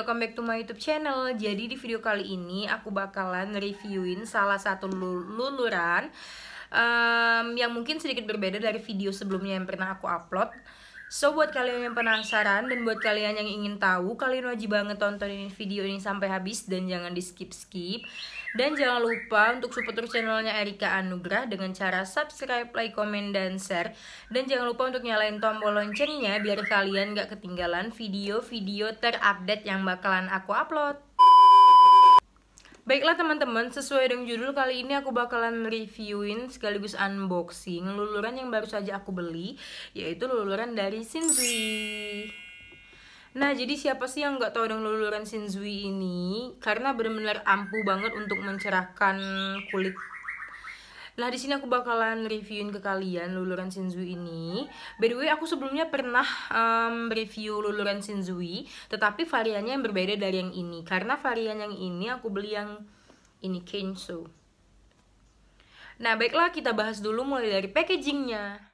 welcome back to my youtube channel Jadi di video kali ini aku bakalan reviewin salah satu luluran um, Yang mungkin sedikit berbeda dari video sebelumnya yang pernah aku upload So buat kalian yang penasaran dan buat kalian yang ingin tahu, kalian wajib banget tontonin video ini sampai habis dan jangan di skip-skip. Dan jangan lupa untuk support terus channelnya Erika Anugrah dengan cara subscribe, like, komen, dan share. Dan jangan lupa untuk nyalain tombol loncengnya biar kalian gak ketinggalan video-video terupdate yang bakalan aku upload. Baiklah teman-teman, sesuai dengan judul kali ini aku bakalan reviewin sekaligus unboxing luluran yang baru saja aku beli Yaitu luluran dari Shinzui Nah jadi siapa sih yang nggak tahu dengan luluran Shinzui ini? Karena benar-benar ampuh banget untuk mencerahkan kulit Nah, di sini aku bakalan reviewin ke kalian luluran Shinzui ini. By the way, aku sebelumnya pernah um, review luluran Shinzui, tetapi variannya yang berbeda dari yang ini. Karena varian yang ini aku beli yang ini Kenso. Nah, baiklah kita bahas dulu mulai dari packagingnya.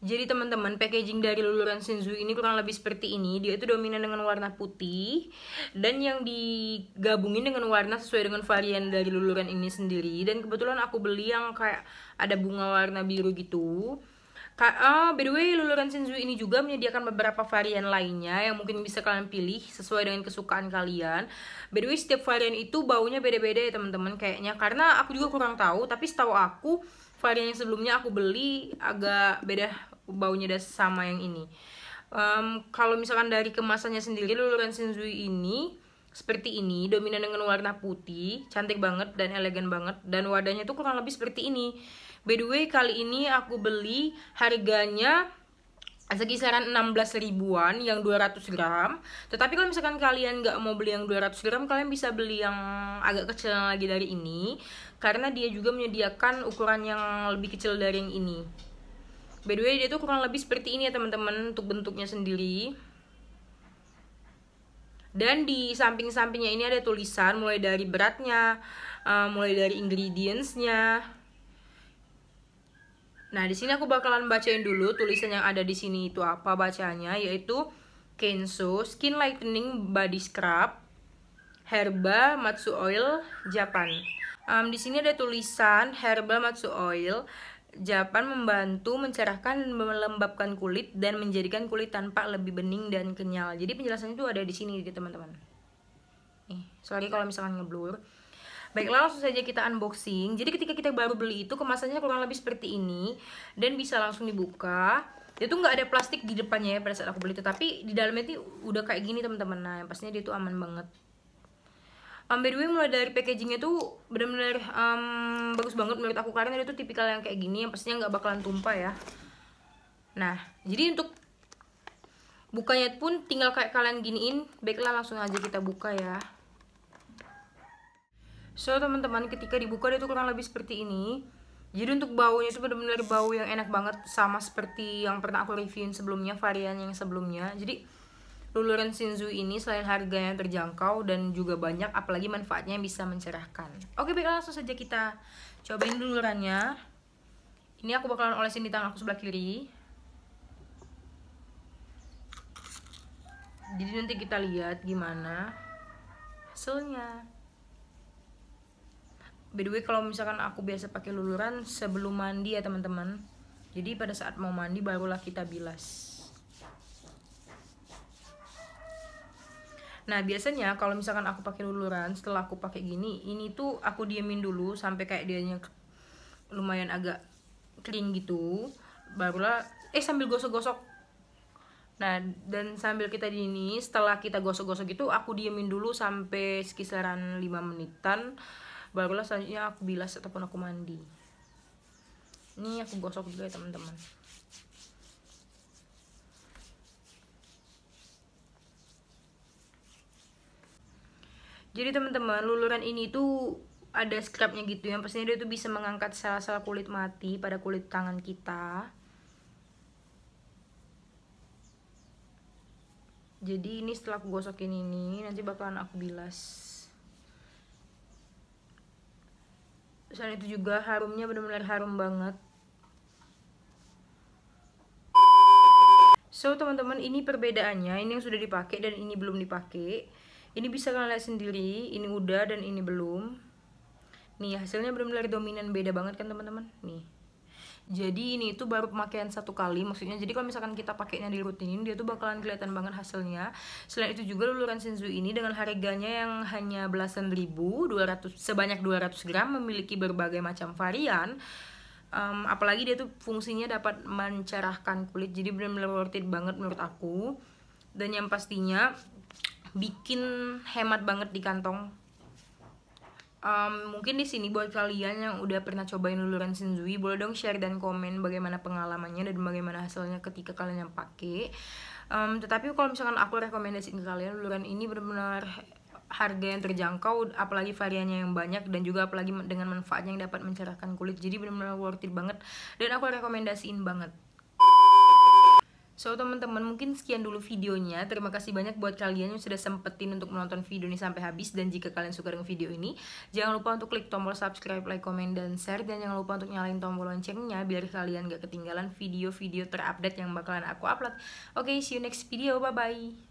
Jadi teman-teman, packaging dari luluran Shinzui ini kurang lebih seperti ini. Dia itu dominan dengan warna putih dan yang digabungin dengan warna sesuai dengan varian dari luluran ini sendiri. Dan kebetulan aku beli yang kayak ada bunga warna biru gitu. Oh, by the way, luluran Shinzui ini juga menyediakan beberapa varian lainnya yang mungkin bisa kalian pilih sesuai dengan kesukaan kalian. By the way, setiap varian itu baunya beda-beda ya teman-teman kayaknya. Karena aku juga kurang tahu, tapi setahu aku varian yang sebelumnya aku beli agak beda baunya udah sama yang ini um, kalau misalkan dari kemasannya sendiri luluran Shinzui ini seperti ini dominan dengan warna putih cantik banget dan elegan banget dan wadahnya tuh kurang lebih seperti ini by the way kali ini aku beli harganya sekisaran 16 ribuan yang 200 gram tetapi kalau misalkan kalian nggak mau beli yang 200 gram kalian bisa beli yang agak kecil lagi dari ini karena dia juga menyediakan ukuran yang lebih kecil dari yang ini by the way dia tuh kurang lebih seperti ini ya teman-teman untuk bentuknya sendiri dan di samping-sampingnya ini ada tulisan mulai dari beratnya uh, mulai dari ingredientsnya nah di sini aku bakalan bacain dulu tulisan yang ada di sini itu apa bacanya yaitu Kenso Skin Lightening Body Scrub Herba Matsu Oil Japan um, di sini ada tulisan Herba Matsu Oil Japan membantu mencerahkan, melembabkan kulit dan menjadikan kulit tanpa lebih bening dan kenyal. Jadi penjelasannya itu ada di sini, gitu, teman-teman. Nih, soalnya kalau misalkan ngeblur. Baiklah, langsung saja kita unboxing. Jadi ketika kita baru beli itu kemasannya kurang lebih seperti ini dan bisa langsung dibuka. Dia tuh nggak ada plastik di depannya ya pada saat aku beli itu, tapi di dalamnya itu udah kayak gini, teman-teman. Nah, yang pastinya dia tuh aman banget um, by the way mulai dari packagingnya tuh bener-bener um, bagus banget menurut aku karena tuh tipikal yang kayak gini yang pastinya nggak bakalan tumpah ya nah jadi untuk bukanya pun tinggal kayak kalian giniin baiklah langsung aja kita buka ya so teman-teman ketika dibuka dia tuh kurang lebih seperti ini jadi untuk baunya itu benar-benar bau yang enak banget sama seperti yang pernah aku reviewin sebelumnya varian yang sebelumnya jadi Luluran Shinzu ini selain harganya terjangkau dan juga banyak apalagi manfaatnya yang bisa mencerahkan. Oke, baiklah langsung saja kita cobain lulurannya. Ini aku bakalan olesin di tangan aku sebelah kiri. Jadi nanti kita lihat gimana hasilnya. By the way, kalau misalkan aku biasa pakai luluran sebelum mandi ya teman-teman. Jadi pada saat mau mandi barulah kita bilas. Nah biasanya kalau misalkan aku pakai luluran setelah aku pakai gini, ini tuh aku diemin dulu sampai kayak dia nya lumayan agak kering gitu. Barulah eh sambil gosok-gosok. Nah dan sambil kita di ini setelah kita gosok-gosok gitu aku diemin dulu sampai sekisaran 5 menitan. Barulah selanjutnya aku bilas ataupun aku mandi. Ini aku gosok juga ya teman-teman. jadi teman-teman luluran ini tuh ada scrubnya gitu yang pastinya dia tuh bisa mengangkat sel-sel kulit mati pada kulit tangan kita jadi ini setelah aku gosokin ini nanti bakalan aku bilas selain itu juga harumnya benar-benar harum banget so teman-teman ini perbedaannya ini yang sudah dipakai dan ini belum dipakai ini bisa kalian lihat sendiri ini udah dan ini belum nih hasilnya benar-benar dominan beda banget kan teman-teman nih jadi ini itu baru pemakaian satu kali maksudnya jadi kalau misalkan kita pakainya di rutinin dia tuh bakalan kelihatan banget hasilnya selain itu juga luluran senzu ini dengan harganya yang hanya belasan ribu 200, sebanyak 200 gram memiliki berbagai macam varian um, apalagi dia tuh fungsinya dapat mencerahkan kulit jadi benar-benar worth it banget menurut aku dan yang pastinya bikin hemat banget di kantong um, mungkin di sini buat kalian yang udah pernah cobain luluran Shinzui boleh dong share dan komen bagaimana pengalamannya dan bagaimana hasilnya ketika kalian yang pakai um, tetapi kalau misalkan aku rekomendasiin ke kalian luluran ini benar-benar harga yang terjangkau apalagi variannya yang banyak dan juga apalagi dengan manfaatnya yang dapat mencerahkan kulit jadi benar-benar worth it banget dan aku rekomendasiin banget So teman-teman mungkin sekian dulu videonya Terima kasih banyak buat kalian yang sudah sempetin untuk menonton video ini sampai habis Dan jika kalian suka dengan video ini Jangan lupa untuk klik tombol subscribe, like, komen, dan share Dan jangan lupa untuk nyalain tombol loncengnya Biar kalian gak ketinggalan video-video terupdate yang bakalan aku upload Oke okay, see you next video, bye-bye